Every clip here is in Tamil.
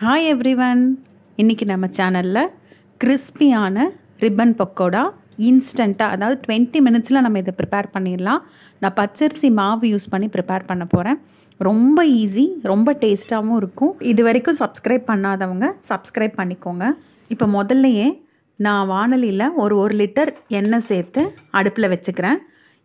ஹாய் எவ்ரிவன் இன்றைக்கி நம்ம சேனலில் கிறிஸ்பியான ரிப்பன் பக்கோடா இன்ஸ்டண்ட்டாக அதாவது டுவெண்ட்டி மினிட்ஸில் நம்ம இதை ப்ரிப்பேர் பண்ணிடலாம் நான் பச்சரிசி மாவு யூஸ் பண்ணி ப்ரிப்பேர் பண்ண போகிறேன் ரொம்ப ஈஸி ரொம்ப டேஸ்ட்டாகவும் இருக்கும் இது வரைக்கும் சப்ஸ்கிரைப் பண்ணாதவங்க சப்ஸ்கிரைப் பண்ணிக்கோங்க இப்போ முதல்லையே நான் வானொலியில் ஒரு ஒரு லிட்டர் எண்ணெய் சேர்த்து அடுப்பில் வச்சுக்கிறேன்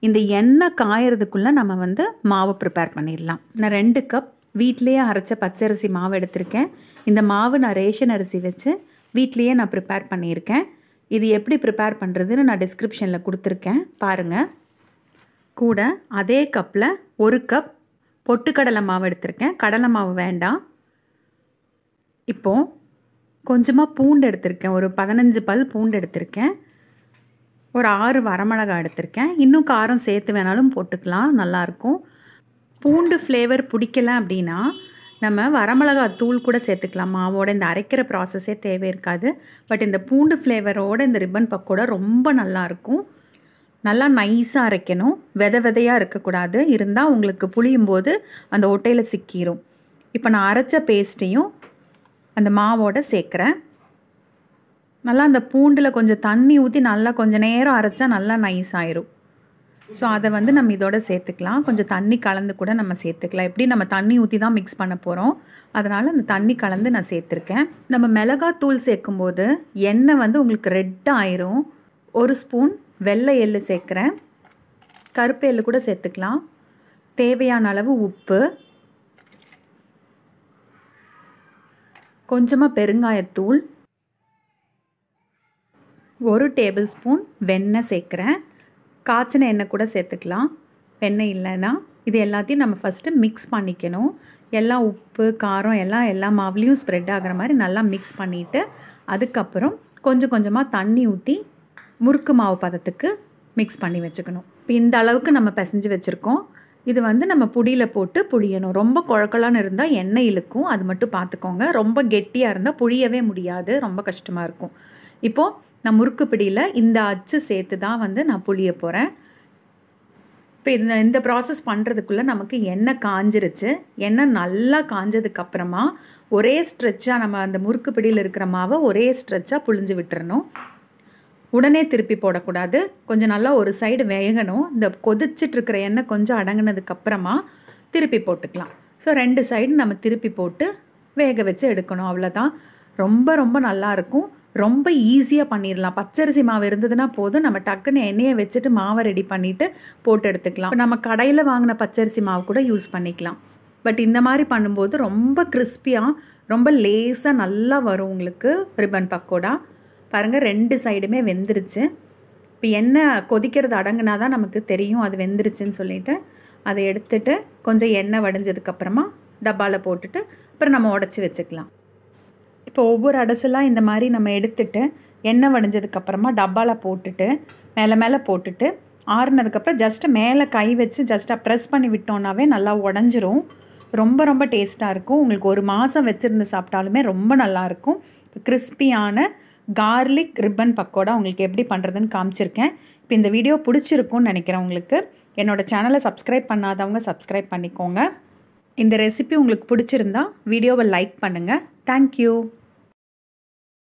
இந்த எண்ணெய் காயறதுக்குள்ளே நம்ம வந்து மாவு ப்ரிப்பேர் பண்ணிடலாம் நான் ரெண்டு கப் வீட்லேயே அரைச்ச பச்சரிசி மாவு எடுத்திருக்கேன் இந்த மாவு நான் ரேஷன் அரிசி வச்சு வீட்லேயே நான் ப்ரிப்பேர் பண்ணியிருக்கேன் இது எப்படி ப்ரிப்பேர் பண்ணுறதுன்னு நான் டிஸ்கிரிப்ஷனில் கொடுத்துருக்கேன் பாருங்கள் கூட அதே கப்பில் ஒரு கப் பொட்டுக்கடலை மாவு எடுத்திருக்கேன் கடலை மாவு வேண்டாம் இப்போது கொஞ்சமாக பூண்டு எடுத்திருக்கேன் ஒரு பதினஞ்சு பல் பூண்டு எடுத்திருக்கேன் ஒரு ஆறு வரமிளகா எடுத்திருக்கேன் இன்னும் காரம் சேர்த்து வேணாலும் போட்டுக்கலாம் நல்லாயிருக்கும் பூண்டு ஃப்ளேவர் பிடிக்கல அப்படின்னா நம்ம வரமிளகா தூள் கூட சேர்த்துக்கலாம் மாவோட இந்த அரைக்கிற ப்ராசஸே தேவை இருக்காது பட் இந்த பூண்டு ஃப்ளேவரோட இந்த ரிப்பன் பக்கோட ரொம்ப நல்லாயிருக்கும் நல்லா நைஸாக அரைக்கணும் வித விதையாக இருக்கக்கூடாது இருந்தால் உங்களுக்கு புளியும் போது அந்த ஒட்டையில் சிக்கிரும் இப்போ நான் அரைச்ச பேஸ்ட்டையும் அந்த மாவோட சேர்க்குறேன் நல்லா அந்த பூண்டில் கொஞ்சம் தண்ணி ஊற்றி நல்லா கொஞ்சம் நேரம் அரைச்சா நல்லா நைஸ் ஆயிரும் ஸோ அதை வந்து நம்ம இதோட சேர்த்துக்கலாம் கொஞ்சம் தண்ணி கலந்து கூட நம்ம சேர்த்துக்கலாம் எப்படி நம்ம தண்ணி ஊற்றி தான் மிக்ஸ் பண்ண போகிறோம் அதனால் அந்த தண்ணி கலந்து நான் சேர்த்துருக்கேன் நம்ம மிளகாத்தூள் சேர்க்கும்போது எண்ணெய் வந்து உங்களுக்கு ரெட்டாக ஆயிரும் ஒரு ஸ்பூன் வெள்ளை எள்ளு சேர்க்குறேன் கருப்பு எள்ளு கூட சேர்த்துக்கலாம் தேவையான அளவு உப்பு கொஞ்சமாக பெருங்காயத்தூள் ஒரு டேபிள் ஸ்பூன் வெண்ணெய் சேர்க்குறேன் காய்ச்சின எண்ணெய் கூட சேர்த்துக்கலாம் எண்ணெய் இல்லைன்னா இது எல்லாத்தையும் நம்ம ஃபஸ்ட்டு மிக்ஸ் பண்ணிக்கணும் எல்லாம் உப்பு காரம் எல்லாம் எல்லா மாவுலேயும் ஸ்ப்ரெட் ஆகிற மாதிரி நல்லா மிக்ஸ் பண்ணிவிட்டு அதுக்கப்புறம் கொஞ்சம் கொஞ்சமாக தண்ணி ஊற்றி முறுக்கு மாவு பதத்துக்கு மிக்ஸ் பண்ணி வச்சுக்கணும் இப்போ இந்த அளவுக்கு நம்ம பிசைஞ்சு வச்சுருக்கோம் இது வந்து நம்ம புடியில் போட்டு புழியணும் ரொம்ப குழக்கலான்னு இருந்தால் எண்ணெய் இழுக்கும் அது மட்டும் பார்த்துக்கோங்க ரொம்ப கெட்டியாக இருந்தால் புழியவே முடியாது ரொம்ப கஷ்டமாக இருக்கும் இப்போது நான் முறுக்கு பிடியில் இந்த அச்சு சேர்த்து தான் வந்து நான் புளிய போகிறேன் இப்போ இந்த இந்த ப்ராசஸ் பண்ணுறதுக்குள்ளே நமக்கு எண்ணெய் காஞ்சிருச்சு எண்ணெய் நல்லா காஞ்சதுக்கப்புறமா ஒரே ஸ்ட்ரெச்சாக நம்ம அந்த முறுக்கு பிடியில் இருக்கிற மாவை ஒரே ஸ்ட்ரெச்சாக புழிஞ்சு விட்டுறணும் உடனே திருப்பி போடக்கூடாது கொஞ்சம் நல்லா ஒரு சைடு வேகணும் இந்த கொதிச்சிட்ருக்கிற எண்ணெய் கொஞ்சம் அடங்கினதுக்கப்புறமா திருப்பி போட்டுக்கலாம் ஸோ ரெண்டு சைடு நம்ம திருப்பி போட்டு வேக வச்சு எடுக்கணும் அவ்வளோதான் ரொம்ப ரொம்ப நல்லாயிருக்கும் ரொம்ப ஈஸியாக பண்ணிடலாம் பச்சரிசி மாவு இருந்ததுன்னா போதும் நம்ம டக்குன்னு எண்ணெயை வச்சுட்டு மாவை ரெடி பண்ணிவிட்டு போட்டு எடுத்துக்கலாம் நம்ம கடையில் வாங்கின பச்சரிசி மாவு கூட யூஸ் பண்ணிக்கலாம் பட் இந்த மாதிரி பண்ணும்போது ரொம்ப கிறிஸ்பியாக ரொம்ப லேஸாக நல்லா வரும் உங்களுக்கு ரிப்பன் பக்கோடா பாருங்கள் ரெண்டு சைடுமே வெந்துருச்சு இப்போ எண்ணெய் கொதிக்கிறது அடங்குனா தான் நமக்கு தெரியும் அது வெந்துருச்சுன்னு சொல்லிவிட்டு அதை எடுத்துட்டு கொஞ்சம் எண்ணெய் வடிஞ்சதுக்கப்புறமா டப்பாவில் போட்டுட்டு அப்புறம் நம்ம உடச்சி வச்சுக்கலாம் இப்போ ஒவ்வொரு அடசெல்லாம் இந்த மாதிரி நம்ம எடுத்துட்டு எண்ணெய் வடிஞ்சதுக்கப்புறமா டப்பாவில் போட்டுட்டு மேலே மேலே போட்டுட்டு ஆறுனதுக்கப்புறம் ஜஸ்ட்டு மேலே கை வச்சு ஜஸ்ட்டாக ப்ரெஸ் பண்ணி விட்டோம்னாவே நல்லா உடஞ்சிரும் ரொம்ப ரொம்ப டேஸ்ட்டாக இருக்கும் உங்களுக்கு ஒரு மாதம் வச்சுருந்து சாப்பிட்டாலுமே ரொம்ப நல்லாயிருக்கும் இப்போ கிறிஸ்பியான கார்லிக் ரிப்பன் பக்கோடா உங்களுக்கு எப்படி பண்ணுறதுன்னு காமிச்சிருக்கேன் இப்போ இந்த வீடியோ பிடிச்சிருக்குன்னு நினைக்கிறேன் உங்களுக்கு என்னோடய சேனலை சப்ஸ்கிரைப் பண்ணாதவங்க சப்ஸ்கிரைப் பண்ணிக்கோங்க இந்த ரெசிபி உங்களுக்கு பிடிச்சிருந்தா வீடியோவை லைக் பண்ணுங்கள் தேங்க்யூ